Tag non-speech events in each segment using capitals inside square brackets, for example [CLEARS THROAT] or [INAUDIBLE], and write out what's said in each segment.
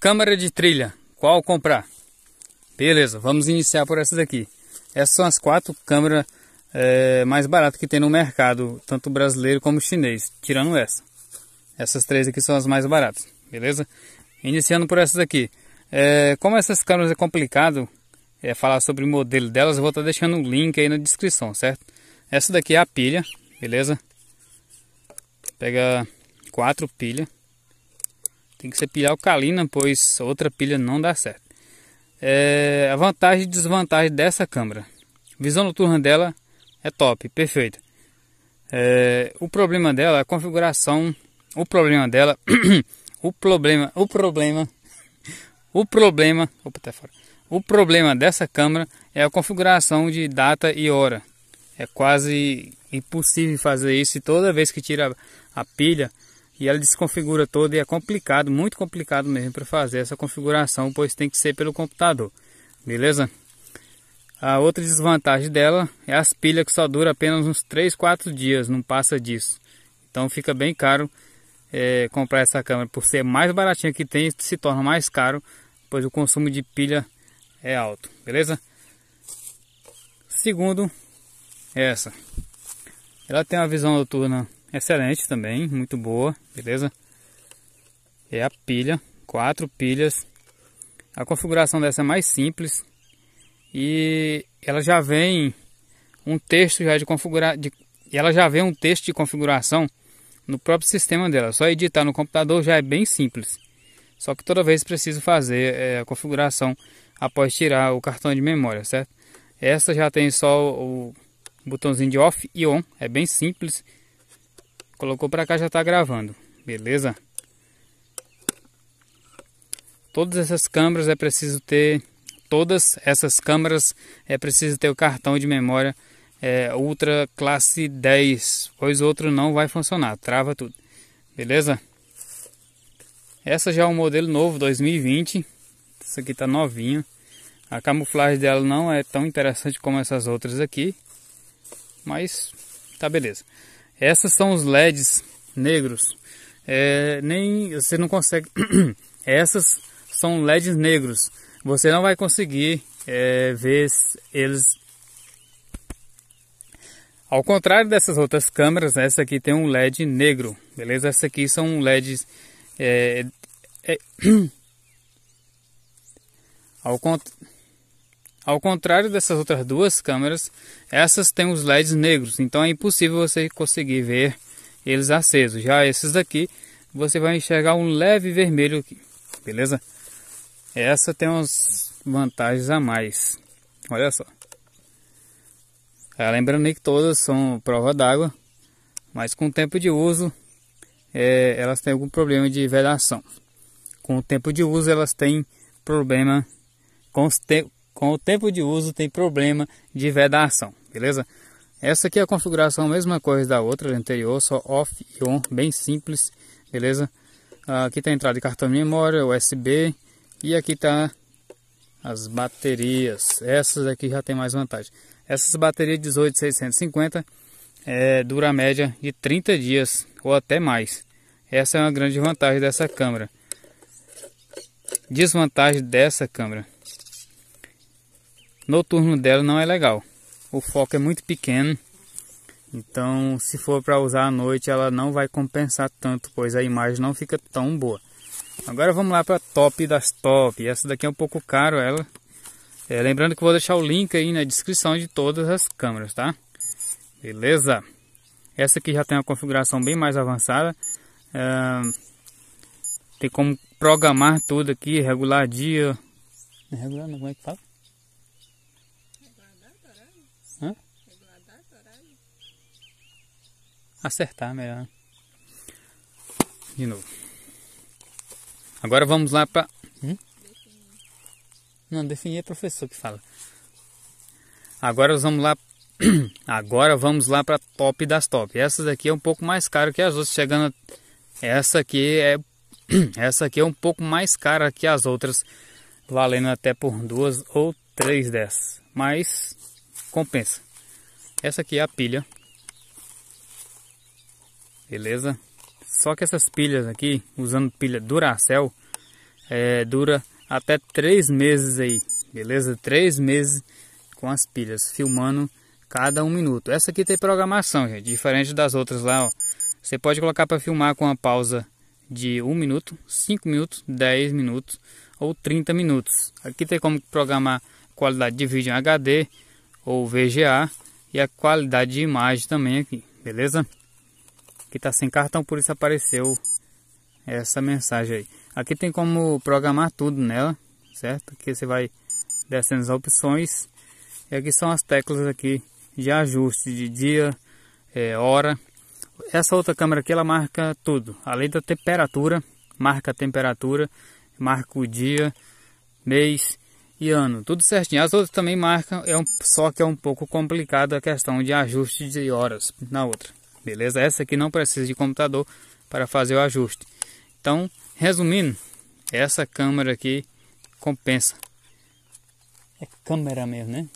Câmara de trilha, qual comprar? Beleza, vamos iniciar por essa daqui. Essas são as quatro câmeras é, eh, mais baratas que tem no mercado, tanto brasileiro como chinês, tirando essa. Essas três aqui são as mais baratas, beleza? Iniciando por essas aqui. É, como essas câmeras é complicado é, falar sobre o modelo delas, eu vou estar tá deixando o um link aí na descrição, certo? Essa daqui é a pilha, beleza? Pega quatro pilhas. Tem que ser pilha alcalina, pois outra pilha não dá certo. É, a vantagem e desvantagem dessa câmera. Visão noturna dela é top, perfeita. É, o problema dela é a configuração. O problema dela. [COUGHS] o problema. O problema. [COUGHS] O problema. Opa, tá fora. O problema dessa câmera é a configuração de data e hora. É quase impossível fazer isso e toda vez que tira a pilha e ela desconfigura toda e é complicado, muito complicado mesmo para fazer essa configuração, pois tem que ser pelo computador, beleza? A outra desvantagem dela é as pilhas que só dura apenas uns 3, 4 dias, não passa disso. Então fica bem caro é, comprar essa câmera, por ser mais baratinha que tem, se torna mais caro, pois o consumo de pilha é alto, beleza? Segundo, é essa. Ela tem uma visão noturna excelente também, muito boa, beleza? É a pilha, quatro pilhas. A configuração dessa é mais simples e ela já vem um texto já de configurar, de, ela já vem um texto de configuração no próprio sistema dela. Só editar no computador já é bem simples. Só que toda vez preciso fazer é, a configuração após tirar o cartão de memória, certo? Essa já tem só o botãozinho de off e on, é bem simples Colocou pra cá, já tá gravando. Beleza? Todas essas câmeras é preciso ter... Todas essas câmeras é preciso ter o cartão de memória é, Ultra Classe 10. Pois outro não vai funcionar. Trava tudo. Beleza? Essa já é um modelo novo, 2020. Essa aqui tá novinha. A camuflagem dela não é tão interessante como essas outras aqui. Mas tá beleza. Essas são os LEDs negros. É, nem você não consegue. [CLEARS THROAT] Essas são LEDs negros. Você não vai conseguir é, ver eles. Ao contrário dessas outras câmeras, essa aqui tem um LED negro, beleza? Essa aqui são LEDs. É, é, é [CLEARS THROAT] Ao contrário ao contrário dessas outras duas câmeras, essas têm os LEDs negros, então é impossível você conseguir ver eles acesos. Já esses daqui, você vai enxergar um leve vermelho aqui, beleza? Essa tem umas vantagens a mais, olha só. É, lembrando que todas são prova d'água, mas com o tempo de uso, é, elas têm algum problema de vedação. Com o tempo de uso, elas têm problema com, com o tempo de uso tem problema de vedação, beleza? Essa aqui é a configuração, a mesma coisa da outra, anterior, só off e on, bem simples, beleza? Aqui tem tá a entrada de cartão de memória, USB e aqui tá as baterias. Essas aqui já tem mais vantagem. Essas baterias 18650 é, dura a média de 30 dias ou até mais. Essa é uma grande vantagem dessa câmera. Desvantagem dessa câmera noturno dela não é legal. O foco é muito pequeno. Então, se for para usar à noite, ela não vai compensar tanto, pois a imagem não fica tão boa. Agora vamos lá para top das top. Essa daqui é um pouco caro ela. É, lembrando que vou deixar o link aí na descrição de todas as câmeras, tá? Beleza? Essa aqui já tem uma configuração bem mais avançada. É, tem como programar tudo aqui, regular dia. Regular como é que fala? acertar melhor. De novo. Agora vamos lá para. Hum? Não, definir é professor que fala. Agora vamos lá. [CLEARS THROAT] Agora vamos lá para top das top. Essa daqui é um pouco mais cara que as outras, chegando. Essa aqui é [CLEARS THROAT] essa aqui é um pouco mais cara que as outras, valendo até por duas ou três dessas, mas compensa. Essa aqui é a pilha beleza? Só que essas pilhas aqui, usando pilha Duracell, é, dura até três meses aí, beleza? Três meses com as pilhas, filmando cada um minuto. Essa aqui tem programação, gente, diferente das outras lá, ó. Você pode colocar para filmar com uma pausa de um minuto, cinco minutos, dez minutos ou 30 minutos. Aqui tem como programar qualidade de vídeo em HD ou VGA e a qualidade de imagem também aqui, beleza? que está sem cartão, por isso apareceu essa mensagem aí. Aqui tem como programar tudo nela, certo? Aqui você vai descendo as opções. E aqui são as teclas aqui de ajuste de dia, é, hora. Essa outra câmera aqui ela marca tudo. Além da temperatura, marca a temperatura, marca o dia, mês e ano. Tudo certinho. As outras também marcam, é um, só que é um pouco complicado a questão de ajuste de horas na outra beleza? Essa aqui não precisa de computador para fazer o ajuste. Então, resumindo, essa câmera aqui compensa. É câmera mesmo, né?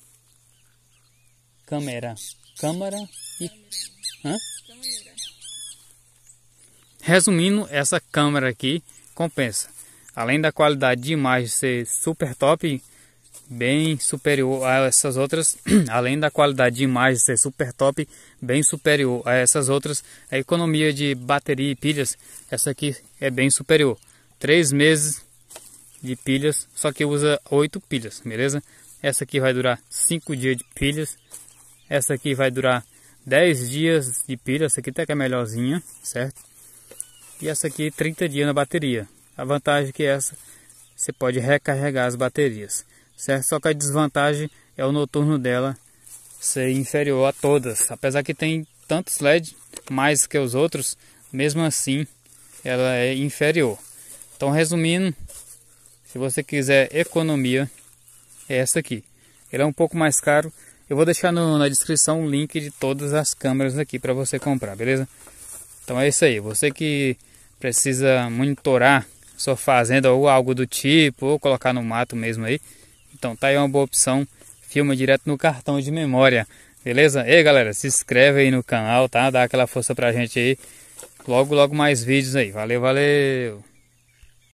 Câmera. câmera. e... Hã? Resumindo, essa câmera aqui compensa. Além da qualidade de imagem ser super top, bem superior a essas outras, [CLEARS THROAT] além da qualidade de imagem ser super top, bem superior a essas outras, a economia de bateria e pilhas, essa aqui é bem superior. Três meses de pilhas, só que usa oito pilhas, beleza? Essa aqui vai durar cinco dias de pilhas, essa aqui vai durar 10 dias de pilha, essa aqui até que é melhorzinha, certo? E essa aqui 30 dias na bateria. A vantagem é que essa você pode recarregar as baterias certo? Só que a desvantagem é o noturno dela ser inferior a todas. Apesar que tem tantos LEDs mais que os outros, mesmo assim ela é inferior. Então, resumindo, se você quiser economia, é essa aqui. Ele é um pouco mais caro. Eu vou deixar no, na descrição o link de todas as câmeras aqui para você comprar, beleza? Então é isso aí. Você que precisa monitorar sua fazenda ou algo do tipo, ou colocar no mato mesmo aí, então tá aí uma boa opção, filma direto no cartão de memória, beleza? E aí galera, se inscreve aí no canal, tá? Dá aquela força pra gente aí. Logo, logo mais vídeos aí. Valeu, valeu!